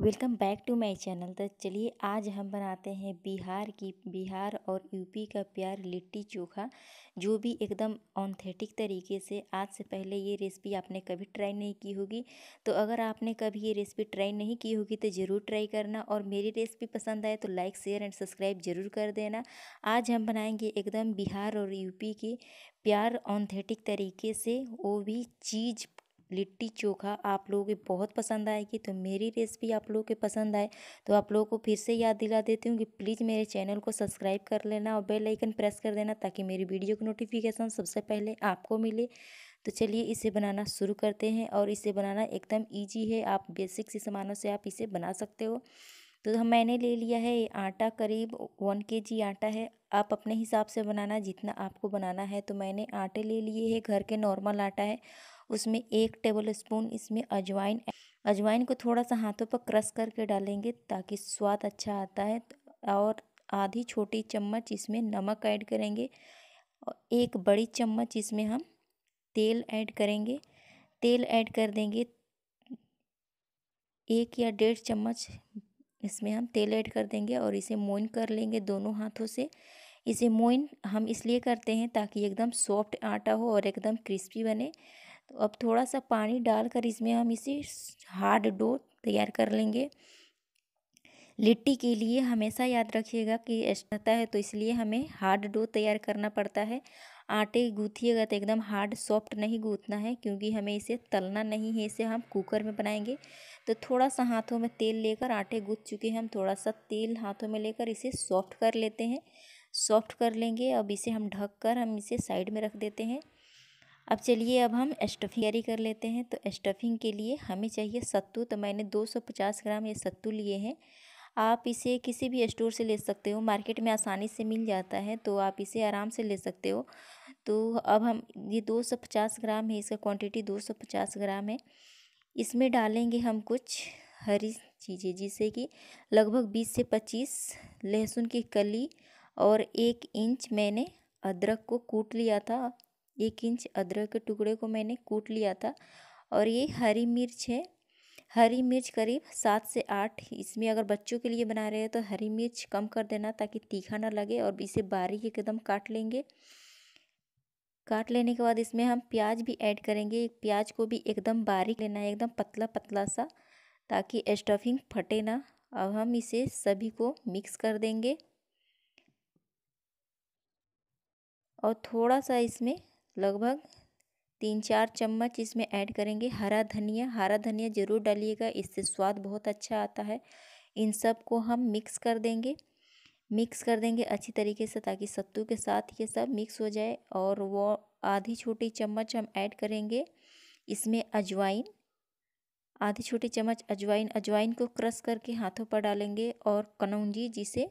welcome back to my channel तो चलिए आज हम बनाते हैं बिहार की बिहार और यूपी का प्यार लिट्टी चोखा जो भी एकदम ऑनथेटिक तरीके से आज से पहले ये रेसिपी आपने कभी ट्राई नहीं की होगी तो अगर आपने कभी ये रेसिपी ट्राई नहीं की होगी तो ज़रूर ट्राई करना और मेरी रेसिपी पसंद आए तो लाइक शेयर एंड सब्सक्राइब ज़रूर कर देना आज हम बनाएंगे एकदम बिहार और यूपी के प्यार ऑनथेटिक तरीके से वो भी चीज़ लिट्टी चोखा आप लोगों के बहुत पसंद आएगी तो मेरी रेसिपी आप लोगों के पसंद आए तो आप लोगों को फिर से याद दिला देती हूँ कि प्लीज़ मेरे चैनल को सब्सक्राइब कर लेना और बेल आइकन प्रेस कर देना ताकि मेरी वीडियो की नोटिफिकेशन सबसे पहले आपको मिले तो चलिए इसे बनाना शुरू करते हैं और इसे बनाना एकदम ईजी है आप बेसिक से सामानों से आप इसे बना सकते हो तो हम मैंने ले लिया है आटा करीब वन के जी आटा है आप अपने हिसाब से बनाना जितना आपको बनाना है तो मैंने आटे ले लिए है घर के नॉर्मल आटा है उसमें एक टेबल स्पून इसमें अजवाइन अजवाइन को थोड़ा सा हाथों पर क्रश करके डालेंगे ताकि स्वाद अच्छा आता है और आधी छोटी चम्मच इसमें नमक ऐड करेंगे और एक बड़ी चम्मच इसमें हम तेल ऐड करेंगे तेल ऐड कर देंगे एक या डेढ़ चम्मच इसमें हम तेल ऐड कर देंगे और इसे मोइन कर लेंगे दोनों हाथों से इसे मोइन हम इसलिए करते हैं ताकि एकदम सॉफ्ट आटा हो और एकदम क्रिस्पी बने तो अब थोड़ा सा पानी डालकर इसमें हम इसे हार्ड डो तैयार कर लेंगे लिट्टी के लिए हमेशा याद रखिएगा कि रहता है तो इसलिए हमें हार्ड डो तैयार करना पड़ता है आटे गूँथिएगा तो एकदम हार्ड सॉफ्ट नहीं गूँथना है क्योंकि हमें इसे तलना नहीं है इसे हम कुकर में बनाएंगे तो थोड़ा सा हाथों में तेल लेकर आटे गूँथ चुके हैं हम थोड़ा सा तेल हाथों में लेकर इसे सॉफ्ट कर लेते हैं सॉफ्ट कर लेंगे अब इसे हम ढक कर हम इसे साइड में रख देते हैं अब चलिए अब हम स्टफिंग तैयारी कर लेते हैं तो स्टफिंग के लिए हमें चाहिए सत्तू तो मैंने 250 ग्राम ये सत्तू लिए हैं आप इसे किसी भी स्टोर से ले सकते हो मार्केट में आसानी से मिल जाता है तो आप इसे आराम से ले सकते हो तो अब हम ये 250 ग्राम है इसका क्वांटिटी 250 ग्राम है इसमें डालेंगे हम कुछ हरी चीज़ें जिससे कि लगभग बीस से पच्चीस लहसुन की कली और एक इंच मैंने अदरक को कूट लिया था एक इंच अदरक के टुकड़े को मैंने कूट लिया था और ये हरी मिर्च है हरी मिर्च करीब सात से आठ इसमें अगर बच्चों के लिए बना रहे हैं तो हरी मिर्च कम कर देना ताकि तीखा ना लगे और इसे बारीक एकदम काट लेंगे काट लेने के बाद इसमें हम प्याज भी ऐड करेंगे प्याज को भी एकदम बारीक लेना है एकदम पतला पतला सा ताकि स्टफिंग फटे ना अब हम इसे सभी को मिक्स कर देंगे और थोड़ा सा इसमें लगभग तीन चार चम्मच इसमें ऐड करेंगे हरा धनिया हरा धनिया ज़रूर डालिएगा इससे स्वाद बहुत अच्छा आता है इन सब को हम मिक्स कर देंगे मिक्स कर देंगे अच्छी तरीके से ताकि सत्तू के साथ ये सब मिक्स हो जाए और वो आधी छोटी चम्मच हम ऐड करेंगे इसमें अजवाइन आधी छोटी चम्मच अजवाइन अजवाइन को क्रश करके हाथों पर डालेंगे और कनौजी जिसे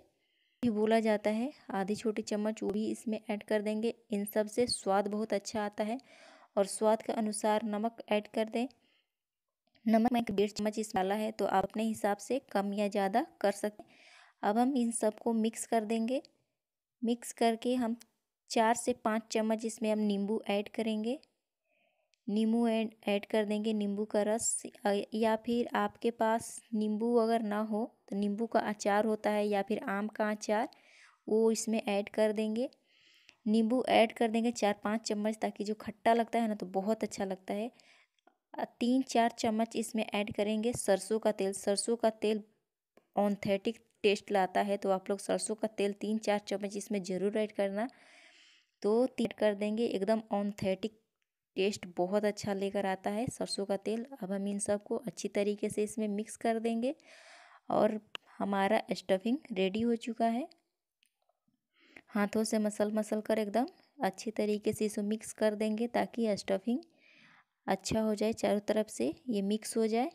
भी बोला जाता है आधी छोटी चम्मच वो भी इसमें ऐड कर देंगे इन सब से स्वाद बहुत अच्छा आता है और स्वाद के अनुसार नमक ऐड कर दें नमक एक डेढ़ चम्मच इस डाला है तो आप अपने हिसाब से कम या ज़्यादा कर सकते अब हम इन सबको मिक्स कर देंगे मिक्स करके हम चार से पाँच चम्मच इसमें हम नींबू ऐड करेंगे नींबू ऐड ऐड कर देंगे नींबू का रस या फिर आपके पास नींबू अगर ना हो तो नींबू का अचार होता है या फिर आम का अचार वो इसमें ऐड कर देंगे नींबू ऐड कर देंगे चार पाँच चम्मच ताकि जो खट्टा लगता है ना तो बहुत अच्छा लगता है तीन चार चम्मच इसमें ऐड करेंगे सरसों का तेल सरसों का तेल ऑनथेटिक टेस्ट लाता है तो आप लोग सरसों का तेल तीन चार चम्मच इसमें ज़रूर ऐड करना तो तीन कर देंगे एकदम ऑनथेटिक टेस्ट बहुत अच्छा लेकर आता है सरसों का तेल अब हम इन सबको अच्छी तरीके से इसमें मिक्स कर देंगे और हमारा स्टफिंग रेडी हो चुका है हाथों से मसल मसल कर एकदम अच्छी तरीके से इसको मिक्स कर देंगे ताकि स्टफिंग अच्छा हो जाए चारों तरफ से ये मिक्स हो जाए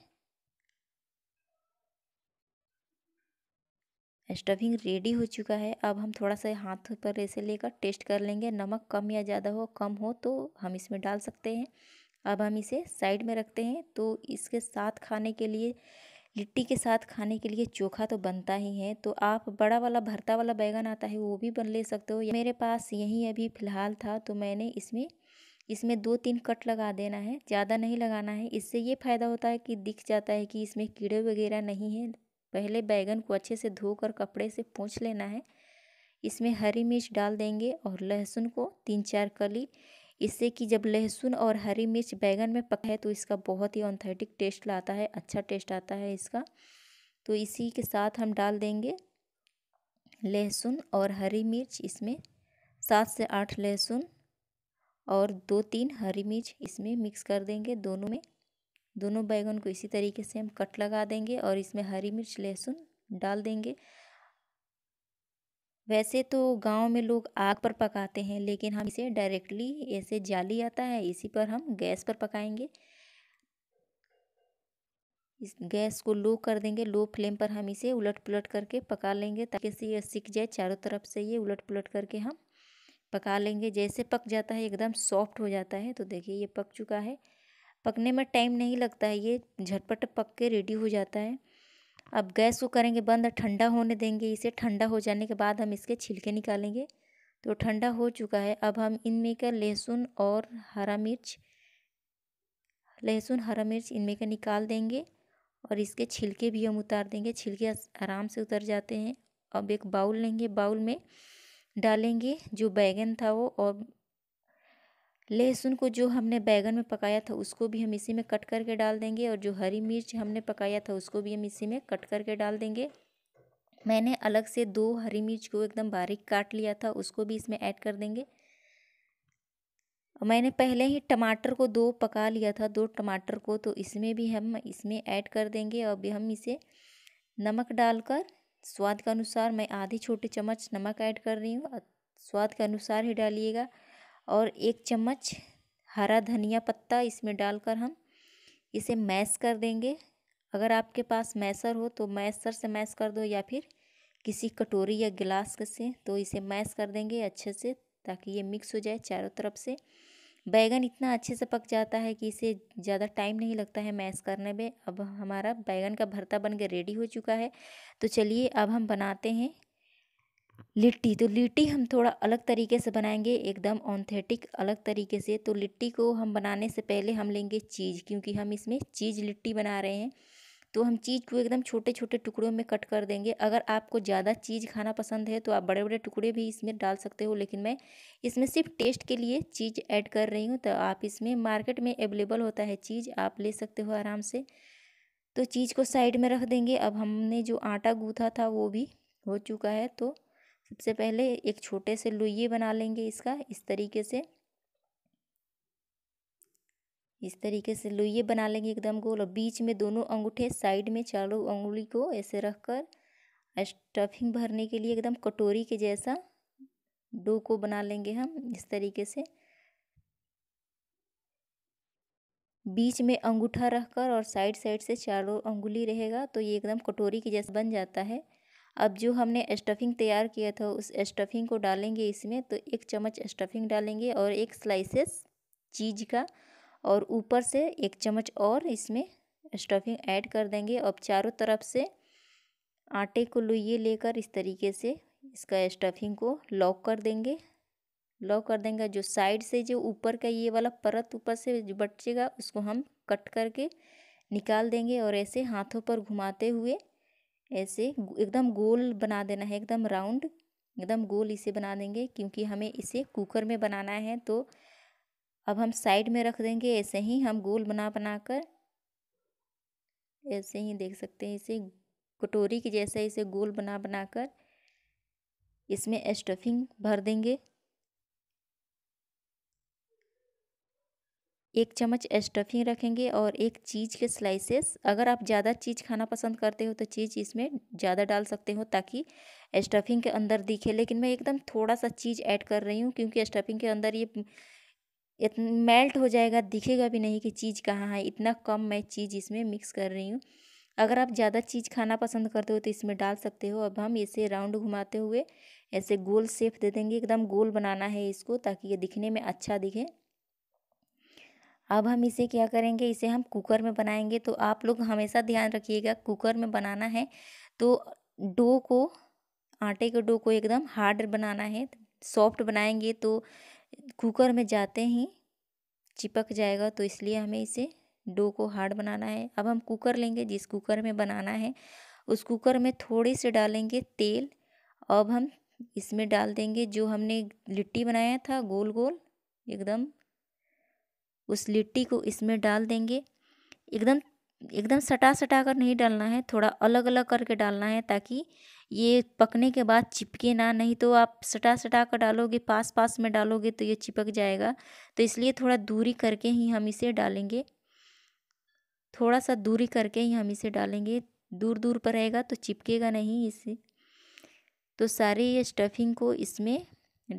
स्टफिंग रेडी हो चुका है अब हम थोड़ा सा हाथ पर ऐसे लेकर टेस्ट कर लेंगे नमक कम या ज़्यादा हो कम हो तो हम इसमें डाल सकते हैं अब हम इसे साइड में रखते हैं तो इसके साथ खाने के लिए लिट्टी के साथ खाने के लिए चोखा तो बनता ही है तो आप बड़ा वाला भरता वाला बैगन आता है वो भी बन ले सकते हो मेरे पास यही अभी फ़िलहाल था तो मैंने इसमें इसमें दो तीन कट लगा देना है ज़्यादा नहीं लगाना है इससे ये फ़ायदा होता है कि दिख जाता है कि इसमें कीड़े वगैरह नहीं हैं पहले बैगन को अच्छे से धोकर कपड़े से पोंछ लेना है इसमें हरी मिर्च डाल देंगे और लहसुन को तीन चार कली इससे कि जब लहसुन और हरी मिर्च बैगन में पका है तो इसका बहुत ही ऑथेंटिक टेस्ट लाता है अच्छा टेस्ट आता है इसका तो इसी के साथ हम डाल देंगे लहसुन और हरी मिर्च इसमें सात से आठ लहसुन और दो तीन हरी मिर्च इसमें मिक्स कर देंगे दोनों में दोनों बैगन को इसी तरीके से हम कट लगा देंगे और इसमें हरी मिर्च लहसुन डाल देंगे वैसे तो गांव में लोग आग पर पकाते हैं लेकिन हम इसे डायरेक्टली ऐसे जाली आता है इसी पर हम गैस पर पकाएंगे इस गैस को लो कर देंगे लो फ्लेम पर हम इसे उलट पुलट करके पका लेंगे ताकि से ये सीख जाए चारों तरफ से ये उलट पुलट करके हम पका लेंगे जैसे पक जाता है एकदम सॉफ्ट हो जाता है तो देखिए ये पक चुका है पकने में टाइम नहीं लगता है ये झटपट पक के रेडी हो जाता है अब गैस को करेंगे बंद ठंडा होने देंगे इसे ठंडा हो जाने के बाद हम इसके छिलके निकालेंगे तो ठंडा हो चुका है अब हम इनमें का लहसुन और हरा मिर्च लहसुन हरा मिर्च इनमें का निकाल देंगे और इसके छिलके भी हम उतार देंगे छिलके आराम से उतर जाते हैं अब एक बाउल लेंगे बाउल में डालेंगे जो बैगन था वो और लहसुन को जो हमने बैगन में पकाया था उसको भी हम इसी में कट करके डाल देंगे और जो हरी मिर्च हमने पकाया था उसको भी हम इसी में कट करके डाल देंगे मैंने अलग से दो हरी मिर्च को एकदम बारीक काट लिया था उसको भी इसमें ऐड कर देंगे मैंने पहले ही टमाटर को दो पका लिया था दो टमाटर को तो इसमें भी हम इसमें ऐड कर देंगे और अभी हम इसे नमक डालकर स्वाद के अनुसार मैं आधी छोटी चम्मच नमक ऐड कर रही हूँ स्वाद के अनुसार ही डालिएगा और एक चम्मच हरा धनिया पत्ता इसमें डालकर हम इसे मैश कर देंगे अगर आपके पास मैसर हो तो मैसर से मैश कर दो या फिर किसी कटोरी या गिलास से तो इसे मैश कर देंगे अच्छे से ताकि ये मिक्स हो जाए चारों तरफ से बैगन इतना अच्छे से पक जाता है कि इसे ज़्यादा टाइम नहीं लगता है मैश करने में अब हमारा बैगन का भरता बन के रेडी हो चुका है तो चलिए अब हम बनाते हैं लिट्टी तो लिट्टी हम थोड़ा अलग तरीके से बनाएंगे एकदम ऑन्थेटिक अलग तरीके से तो लिट्टी को हम बनाने से पहले हम लेंगे चीज़ क्योंकि हम इसमें चीज़ लिट्टी बना रहे हैं तो हम चीज़ को एकदम छोटे छोटे टुकड़ों में कट कर देंगे अगर आपको ज़्यादा चीज़ खाना पसंद है तो आप बड़े बड़े टुकड़े भी इसमें डाल सकते हो लेकिन मैं इसमें सिर्फ टेस्ट के लिए चीज़ ऐड कर रही हूँ तो आप इसमें मार्केट में अवेलेबल होता है चीज़ आप ले सकते हो आराम से तो चीज़ को साइड में रख देंगे अब हमने जो आटा गूँथा था वो भी हो चुका है तो सबसे पहले एक छोटे से लुइये बना लेंगे इसका इस तरीके से इस तरीके से लुइए बना लेंगे एकदम गोल और बीच में दोनों अंगूठे साइड में चारों अंगुली को ऐसे रखकर स्टफिंग भरने के लिए एकदम कटोरी के जैसा डो को बना लेंगे हम इस तरीके से बीच में अंगूठा रखकर और साइड साइड से चारों अंगुली रहेगा तो ये एकदम कटोरी के जैसा बन जाता है अब जो हमने स्टफिंग तैयार किया था उस स्टफिंग को डालेंगे इसमें तो एक चम्मच स्टफिंग डालेंगे और एक स्लाइसेस चीज़ का और ऊपर से एक चम्मच और इसमें स्टफिंग ऐड कर देंगे और चारों तरफ से आटे को लोइए लेकर इस तरीके से इसका स्टफिंग को लॉक कर देंगे लॉक कर देंगे जो साइड से जो ऊपर का ये वाला परत ऊपर से जो बचेगा उसको हम कट करके निकाल देंगे और ऐसे हाथों पर घुमाते हुए ऐसे एकदम गोल बना देना है एकदम राउंड एकदम गोल इसे बना देंगे क्योंकि हमें इसे कुकर में बनाना है तो अब हम साइड में रख देंगे ऐसे ही हम गोल बना बना कर ऐसे ही देख सकते हैं इसे कटोरी के जैसे इसे गोल बना बना कर इसमें स्टफिंग भर देंगे एक चम्मच स्टफिंग रखेंगे और एक चीज़ के स्लाइसेस अगर आप ज़्यादा चीज़ खाना पसंद करते हो तो चीज़ इसमें ज़्यादा डाल सकते हो ताकि स्टफिंग के अंदर दिखे लेकिन मैं एकदम थोड़ा सा चीज़ ऐड कर रही हूँ क्योंकि स्टफिंग के अंदर ये इतना मेल्ट हो जाएगा दिखेगा भी नहीं कि चीज़ कहाँ है इतना कम मैं चीज़ इसमें मिक्स कर रही हूँ अगर आप ज़्यादा चीज़ खाना पसंद करते हो तो इसमें डाल सकते हो अब हम इसे राउंड घुमाते हुए ऐसे गोल शेप दे देंगे एकदम गोल बनाना है इसको ताकि ये दिखने में अच्छा दिखे अब हम इसे क्या करेंगे इसे हम कुकर में बनाएंगे तो आप लोग हमेशा ध्यान रखिएगा कुकर में बनाना है तो डो को आटे के डो को एकदम हार्ड बनाना है सॉफ्ट बनाएंगे तो कुकर में जाते ही चिपक जाएगा तो इसलिए हमें इसे डो को हार्ड बनाना है अब हम कुकर लेंगे जिस कुकर में बनाना है उस कुकर में थोड़े से डालेंगे तेल अब हम इसमें डाल देंगे जो हमने लिट्टी बनाया था गोल गोल एकदम उस लिट्टी को इसमें डाल देंगे एकदम एकदम सटा सटा कर नहीं डालना है थोड़ा अलग अलग करके डालना है ताकि ये पकने के बाद चिपके ना नहीं तो आप सटा सटा कर डालोगे पास पास में डालोगे तो ये चिपक जाएगा तो इसलिए थोड़ा दूरी करके ही हम इसे डालेंगे थोड़ा सा दूरी करके ही हम इसे डालेंगे दूर दूर पर रहेगा तो चिपकेगा नहीं इसे तो सारे ये स्टफिंग को इसमें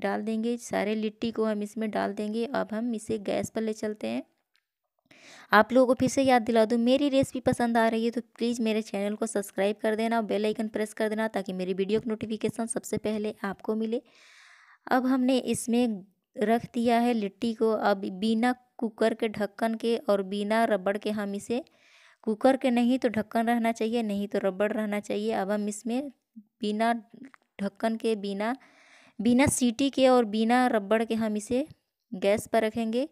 डाल देंगे सारे लिट्टी को हम इसमें डाल देंगे अब हम इसे गैस पर ले चलते हैं आप लोगों को फिर से याद दिला दूँ मेरी रेसिपी पसंद आ रही है तो प्लीज़ मेरे चैनल को सब्सक्राइब कर देना और बेल आइकन प्रेस कर देना ताकि मेरी वीडियो की नोटिफिकेशन सबसे पहले आपको मिले अब हमने इसमें रख दिया है लिट्टी को अब बिना कुकर के ढक्कन के और बिना रबड़ के हम इसे कुकर के नहीं तो ढक्कन रहना चाहिए नहीं तो रबड़ रहना चाहिए अब हम इसमें बिना ढक्कन के बिना बिना सीटी के और बिना रबड़ के हम इसे गैस पर रखेंगे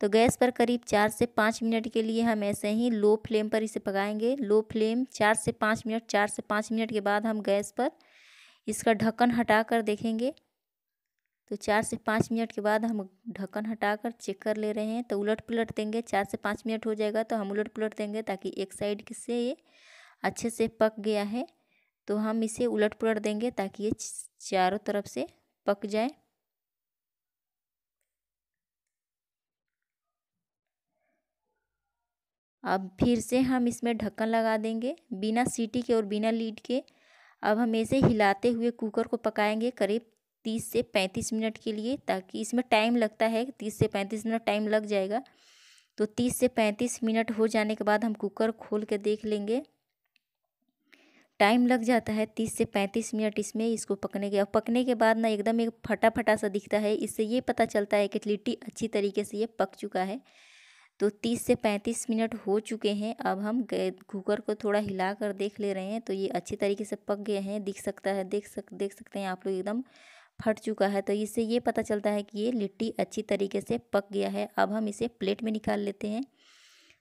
तो गैस पर करीब चार से पाँच मिनट के लिए हम ऐसे ही लो फ्लेम पर इसे पकाएंगे लो फ्लेम चार से पाँच मिनट चार से पाँच मिनट के बाद हम गैस पर इसका ढक्कन हटा कर देखेंगे तो चार से पाँच मिनट के बाद हम ढक्कन हटाकर चेक कर ले रहे हैं तो उलट पुलट देंगे चार से पाँच मिनट हो जाएगा तो हम उलट पुलट देंगे ताकि एक साइड से ये अच्छे से पक गया है तो हम इसे उलट पुलट देंगे ताकि ये चारों तरफ से पक जाए अब फिर से हम इसमें ढक्कन लगा देंगे बिना सीटी के और बिना लीड के अब हम इसे हिलाते हुए कुकर को पकाएंगे करीब तीस से पैंतीस मिनट के लिए ताकि इसमें टाइम लगता है तीस से पैंतीस मिनट टाइम लग जाएगा तो तीस से पैंतीस मिनट हो जाने के बाद हम कुकर खोल के देख लेंगे टाइम लग जाता है तीस से पैंतीस मिनट इसमें इसको पकने के और पकने के बाद ना एकदम एक फटा फटा सा दिखता है इससे ये पता चलता है कि लिट्टी अच्छी तरीके से ये पक चुका है तो तीस से पैंतीस मिनट हो चुके हैं अब हम कुकर को थोड़ा हिला कर देख ले रहे हैं तो ये अच्छी तरीके से पक गए हैं दिख सकता है देख सक देख सकते हैं आप लोग एकदम फट चुका है तो इससे ये पता चलता है कि ये लिट्टी अच्छी तरीके से पक गया है अब हम इसे प्लेट में निकाल लेते हैं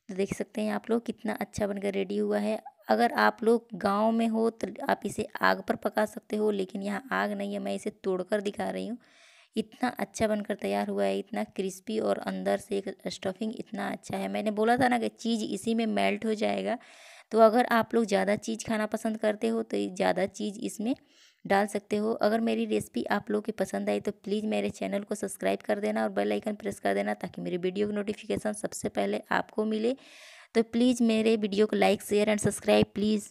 तो देख सकते हैं आप लोग कितना अच्छा बनकर रेडी हुआ है अगर आप लोग गांव में हो तो आप इसे आग पर पका सकते हो लेकिन यहाँ आग नहीं है मैं इसे तोड़कर दिखा रही हूँ इतना अच्छा बनकर तैयार हुआ है इतना क्रिस्पी और अंदर से एक स्टफिंग इतना अच्छा है मैंने बोला था ना कि चीज़ इसी में मेल्ट हो जाएगा तो अगर आप लोग ज़्यादा चीज़ खाना पसंद करते हो तो ज़्यादा चीज़ इसमें डाल सकते हो अगर मेरी रेसिपी आप लोगों की पसंद आई तो प्लीज़ मेरे चैनल को सब्सक्राइब कर देना और बेल आइकन प्रेस कर देना ताकि मेरी वीडियो की नोटिफिकेशन सबसे पहले आपको मिले तो प्लीज़ मेरे वीडियो को like share and subscribe please